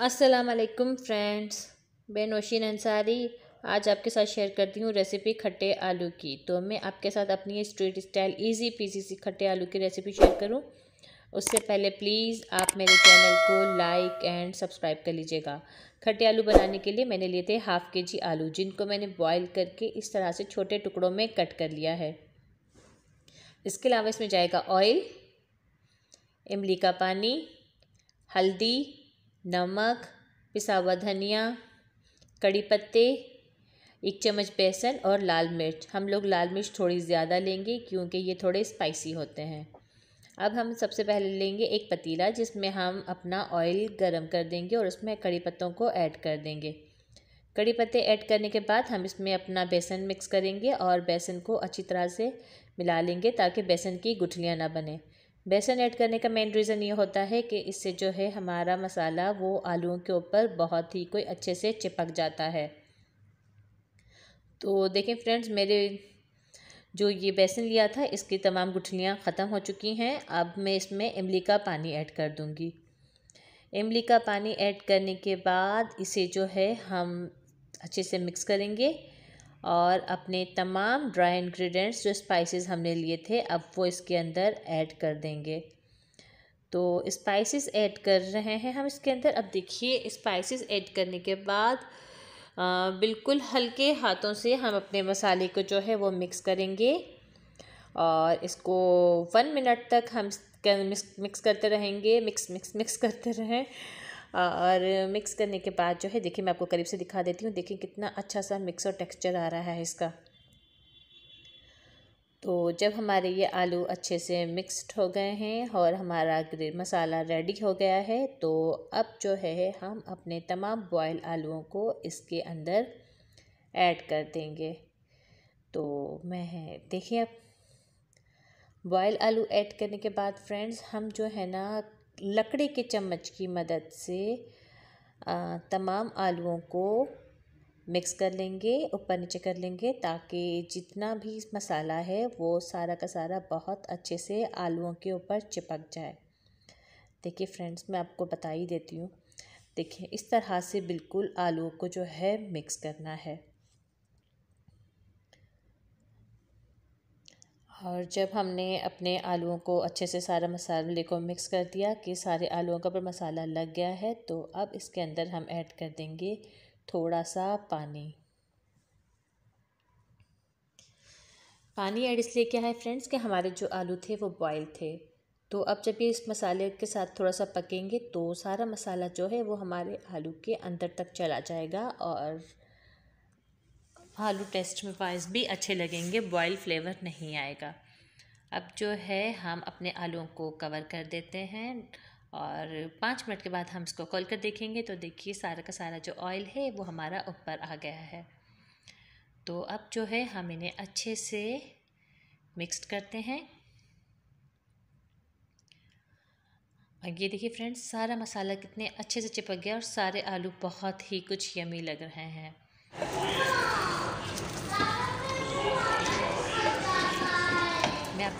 असलकम फ्रेंड्स मैं नौशीन अंसारी आज आपके साथ शेयर करती हूँ रेसिपी खट्टे आलू की तो मैं आपके साथ अपनी स्ट्रीट स्टाइल इजी पीजी सी खट्टे आलू की रेसिपी शेयर करूँ उससे पहले प्लीज़ आप मेरे चैनल को लाइक एंड सब्सक्राइब कर लीजिएगा खट्टे आलू बनाने के लिए मैंने लिए थे हाफ़ के जी आलू जिनको मैंने बॉईल करके इस तरह से छोटे टुकड़ों में कट कर लिया है इसके अलावा इसमें जाएगा ऑयल इमली का पानी हल्दी नमक पिसा हुआ धनिया कड़ी पत्ते एक चम्मच बेसन और लाल मिर्च हम लोग लाल मिर्च थोड़ी ज़्यादा लेंगे क्योंकि ये थोड़े स्पाइसी होते हैं अब हम सबसे पहले लेंगे एक पतीला जिसमें हम अपना ऑयल गरम कर देंगे और उसमें कड़ी पत्तों को ऐड कर देंगे कड़ी पत्ते ऐड करने के बाद हम इसमें अपना बेसन मिक्स करेंगे और बेसन को अच्छी तरह से मिला लेंगे ताकि बेसन की गुठलियाँ ना बने बेसन ऐड करने का मेन रीज़न ये होता है कि इससे जो है हमारा मसाला वो आलूओं के ऊपर बहुत ही कोई अच्छे से चिपक जाता है तो देखें फ्रेंड्स मेरे जो ये बेसन लिया था इसकी तमाम गुठलियाँ ख़त्म हो चुकी हैं अब मैं इसमें इमली का पानी ऐड कर दूँगी इमली का पानी ऐड करने के बाद इसे जो है हम अच्छे से मिक्स करेंगे और अपने तमाम ड्राई इंग्रेडिएंट्स जो स्पाइसेस हमने लिए थे अब वो इसके अंदर ऐड कर देंगे तो स्पाइसेस ऐड कर रहे हैं हम इसके अंदर अब देखिए स्पाइसेस ऐड करने के बाद आ, बिल्कुल हल्के हाथों से हम अपने मसाले को जो है वो मिक्स करेंगे और इसको वन मिनट तक हम मिक्स करते रहेंगे मिक्स मिक्स मिक्स करते रहें और मिक्स करने के बाद जो है देखिए मैं आपको करीब से दिखा देती हूँ देखिए कितना अच्छा सा मिक्स और टेक्स्चर आ रहा है इसका तो जब हमारे ये आलू अच्छे से मिक्स्ड हो गए हैं और हमारा ग्रेवी मसाला रेडी हो गया है तो अब जो है हम अपने तमाम बॉयल आलूओं को इसके अंदर ऐड कर देंगे तो मैं देखिए अब बॉयल आलू ऐड करने के बाद फ्रेंड्स हम जो है ना लकड़ी के चम्मच की मदद से तमाम आलुओं को मिक्स कर लेंगे ऊपर नीचे कर लेंगे ताकि जितना भी मसाला है वो सारा का सारा बहुत अच्छे से आलुओं के ऊपर चिपक जाए देखिए फ्रेंड्स मैं आपको बता ही देती हूँ देखिए इस तरह से बिल्कुल आलू को जो है मिक्स करना है और जब हमने अपने आलूओं को अच्छे से सारा मसाले को मिक्स कर दिया कि सारे आलूओं का पर मसाला लग गया है तो अब इसके अंदर हम ऐड कर देंगे थोड़ा सा पानी पानी ऐड इसलिए क्या है फ्रेंड्स कि हमारे जो आलू थे वो बॉयल थे तो अब जब ये इस मसाले के साथ थोड़ा सा पकेंगे तो सारा मसाला जो है वो हमारे आलू के अंदर तक चला जाएगा और आलू टेस्ट में वाइज भी अच्छे लगेंगे बॉयल फ्लेवर नहीं आएगा अब जो है हम अपने आलूओं को कवर कर देते हैं और पाँच मिनट के बाद हम इसको खोल कर देखेंगे तो देखिए सारा का सारा जो ऑयल है वो हमारा ऊपर आ गया है तो अब जो है हम इन्हें अच्छे से मिक्स करते हैं और ये देखिए फ्रेंड्स सारा मसाला कितने अच्छे से चिपक गया और सारे आलू बहुत ही कुछ यमी लग रहे हैं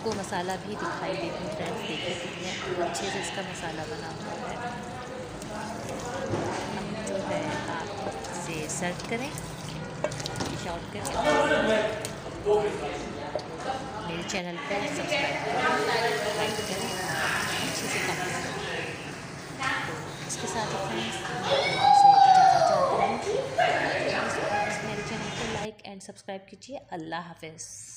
आपको मसाला भी दिखाई देती फ्रेंड्स देखिए कितने अच्छे से इसका मसाला बना हुआ है हम जो है आप इसे सर्व करें शॉर्ट करें मेरे चैनल पर सब्सक्राइब करें लाइक अच्छे से तो इसके साथ मेरे चैनल को लाइक एंड सब्सक्राइब कीजिए अल्लाह हाफिज़